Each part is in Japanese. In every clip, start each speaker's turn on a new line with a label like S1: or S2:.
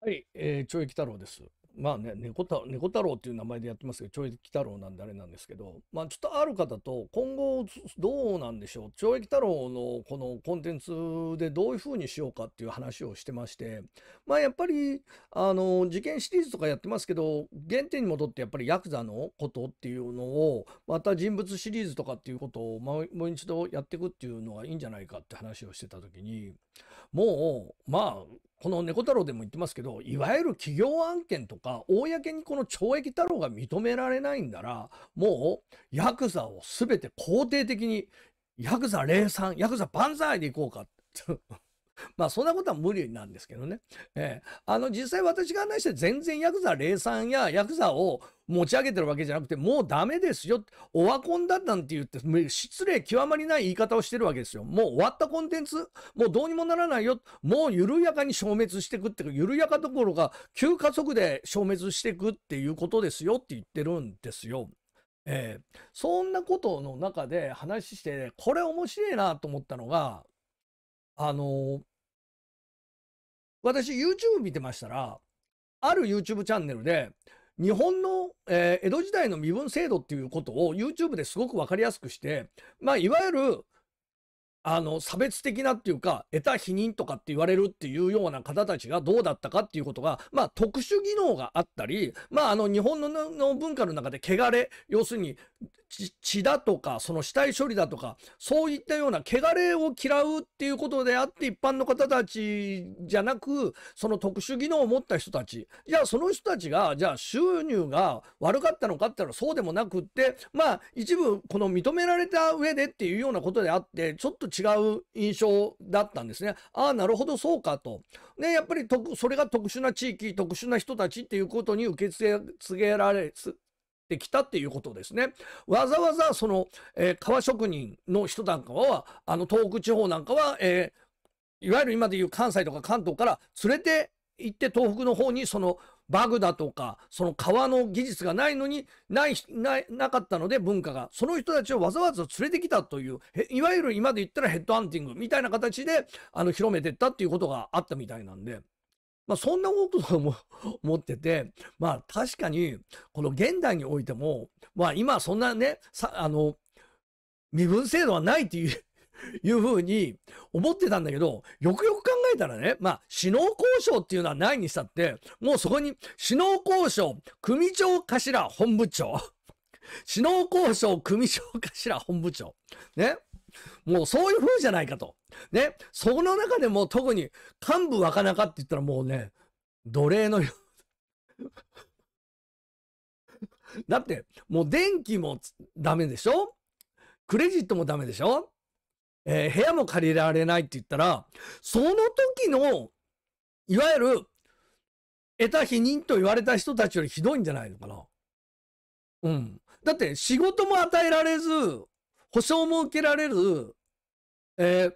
S1: はい、えー、懲役太郎です。まあね、猫太猫太郎っていう名前でやってますけど、懲役太郎なんであれなんですけど、まあちょっとある方と今後どうなんでしょう、懲役太郎のこのコンテンツでどういうふうにしようかっていう話をしてまして、まあやっぱり、あの、事件シリーズとかやってますけど、原点に戻ってやっぱりヤクザのことっていうのを、また人物シリーズとかっていうことをもう一度やっていくっていうのがいいんじゃないかって話をしてた時に、もう、まあ、この猫太郎でも言ってますけど、いわゆる企業案件とか、公にこの懲役太郎が認められないんなら、もう、ヤクザをすべて肯定的に、ヤクザ零三、ヤクザ万歳でいこうか。まあそんなことは無理なんですけどね。ええー、あの実際私が案内して全然ヤクザ零3やヤクザを持ち上げてるわけじゃなくて、もうダメですよ。オワコンだなんて言って、失礼極まりない言い方をしてるわけですよ。もう終わったコンテンツ、もうどうにもならないよ。もう緩やかに消滅していくっていうか、緩やかどころか、急加速で消滅していくっていうことですよって言ってるんですよ。えー、そんなことの中で話して、これ面白いなと思ったのが、あのー、私 YouTube 見てましたら、ある YouTube チャンネルで、日本の、えー、江戸時代の身分制度っていうことを YouTube ですごく分かりやすくして、まあ、いわゆる、あの、差別的なっていうか、得た否認とかって言われるっていうような方たちがどうだったかっていうことが、まあ特殊技能があったり、まああの日本のの文化の中で汚れ、要するに血だとか、その死体処理だとか、そういったような汚れを嫌うっていうことであって、一般の方たちじゃなく、その特殊技能を持った人たち。じゃあその人たちが、じゃあ収入が悪かったのかって言ったらそうでもなくって、まあ一部この認められた上でっていうようなことであって、ちょっと違う印象だったんですね。ああ、なるほどそうかと。ね、やっぱりそれが特殊な地域、特殊な人たちっていうことに受け継げられ、てきたっていうことですね。わざわざその、えー、革職人の人なんかは、あの東北地方なんかは、えー、いわゆる今でいう関西とか関東から連れて行って東北の方にそのバグだとか、その革の技術がないのに、ない、ない、なかったので文化が、その人たちをわざわざ連れてきたという、いわゆる今で言ったらヘッドハンティングみたいな形で、あの、広めてったっていうことがあったみたいなんで。まあ、そんなことを思ってて、まあ、確かに、この現代においても、まあ、今そんなね、さ、あの、身分制度はないっていう、いうふうに思ってたんだけど、よくよく考えたらね、まあ、首脳交渉っていうのはないにしたって、もうそこに、首脳交渉、組長頭本部長、首脳交渉組長頭本部長、ね、もうそういう風じゃないかと。ね。その中でも特に幹部若中って言ったらもうね、奴隷のよ だって、もう電気もダメでしょクレジットもダメでしょえー、部屋も借りられないって言ったら、その時の、いわゆる、得た否認と言われた人たちよりひどいんじゃないのかな。うん。だって仕事も与えられず、保証も受けられる、えー、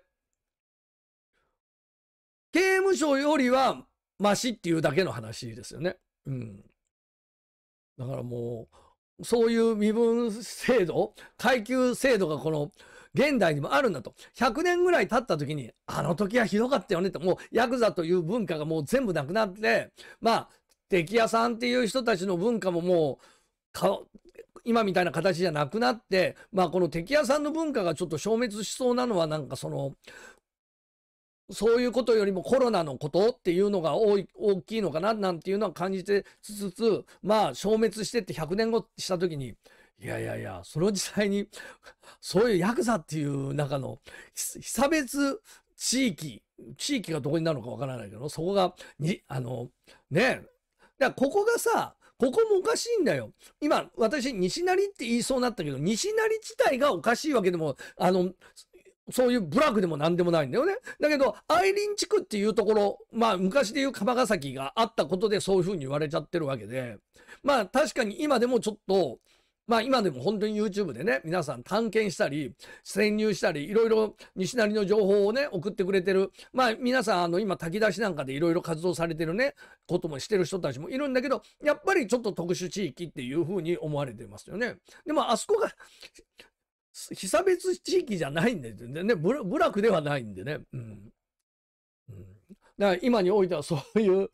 S1: 刑務所よりはマシっていうだけの話ですよね。うん。だからもう、そういう身分制度、階級制度がこの、現代にもあるんだと。100年ぐらい経った時に、あの時はひどかったよねって、もうヤクザという文化がもう全部なくなって、まあ、敵屋さんっていう人たちの文化ももう、今みたいな形じゃなくなって、まあこの敵屋さんの文化がちょっと消滅しそうなのはなんかその、そういうことよりもコロナのことっていうのが大きいのかななんていうのは感じてつつ、まあ消滅してって100年後した時に、いやいやいや、それを実際に、そういうヤクザっていう中の被差別地域、地域がどこになるのかわからないけど、そこが、に、あの、ねだからここがさ、ここもおかしいんだよ。今、私、西成って言いそうになったけど、西成自体がおかしいわけでも、あの、そういうブラックでも何でもないんだよね。だけど、愛林地区っていうところ、まあ昔でいう鎌ヶ崎があったことでそういうふうに言われちゃってるわけで、まあ確かに今でもちょっと、まあ今でも本当に YouTube でね、皆さん探検したり、潜入したり、いろいろ西成の情報をね、送ってくれてる。まあ皆さん、あの今炊き出しなんかでいろいろ活動されてるね、こともしてる人たちもいるんだけど、やっぱりちょっと特殊地域っていうふうに思われてますよね。でもあそこが被差別地域じゃないんでね。部落ではないんでね。うん。うん、だから今においてはそういう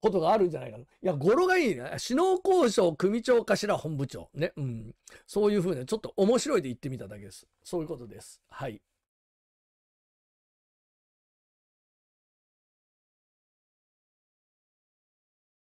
S1: ことがあるんじゃないかな。いや、語呂がいいね。首脳交渉、組長、かしら本部長。ね。うん。そういうふうな、ちょっと面白いで言ってみただけです。そういうことです。はい。